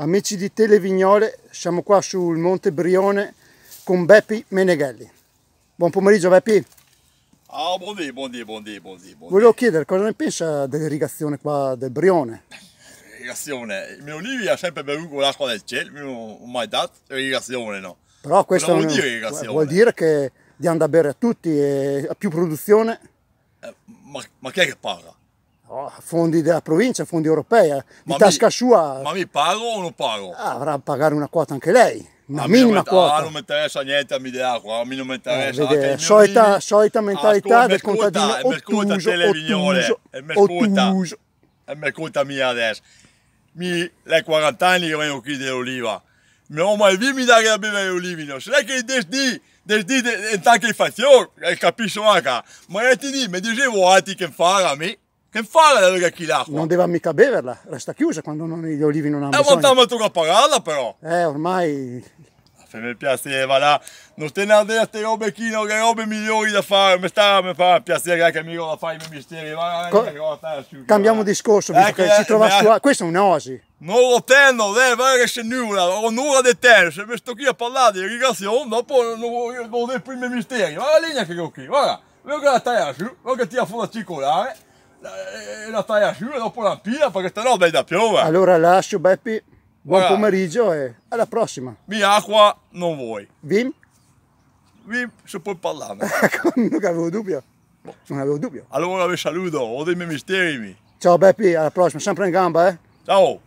Amici di Televignole, siamo qua sul Monte Brione con Beppi Meneghelli. Buon pomeriggio Beppi. Ah, oh, buondì, buondì, buondì, buondì, buondì. Volevo chiedere cosa ne pensa dell'irrigazione qua del Brione? Irrigazione, Il mio olivi ha sempre bevuto l'acqua del cielo, non ho mai dato irrigazione, no. Però questo non, dire vuol dire che di andare a bere a tutti e a più produzione. Eh, ma, ma chi è che paga? Oh, fondi della provincia, fondi europei, eh. di ma tasca mi, sua. Ma mi pago o non pago? Ah, avrà a pagare una quota anche lei, una a minima quota. Ah, non mi interessa niente a mi dà qua, a me non mi interessa. Eh, vede, solita, mini... solita ah, mentalità ah, del contadino ottuso, ottuso, ottuso. È mia colta mia adesso. Mi, lei 40 anni che vengo qui dell'oliva. Mi ho mai visto mi dare da bere l'olivino. Se lei che desdì, desdì, intanto che faccio, eh, capisco anche. Ma io ti dico, mi dicevo a ti che fare a me. Che fa la chi l'acqua? Non deve mica beverla, resta chiusa quando non, gli olivi non hanno eh, bisogno. Eh, ma tanto a pagarla però! Eh, ormai... Ah, se mi piaceva, eh, là, non te ne andate robe chino, che robe migliori da fare, mi sta mi fa piacere che mi da fare i miei misteri, va, Co- asciuga, Cambiamo discorso, visto eh, che, che ci trova eh, su... Eh. Questo è un'osi. Non lo tengo, lei, guarda che c'è nulla, ho nulla di te, se mi sto qui a parlare di irrigazione, dopo non ho dei primi misteri, guarda la linea che ho qui, guarda, guarda che la taglia su, guarda che tira fuori la circolare. Eh, la, la tagliatura dopo la pila perché te no vai da piove. Allora lascio Beppi, buon Guarda. pomeriggio e alla prossima. Mi acqua non vuoi. Vim? Vim, se puoi parlare. non avevo dubbio. Boh. Non avevo dubbio. Allora vi saluto, ho dei miei misteri. Ciao Beppi, alla prossima, sempre in gamba eh. Ciao.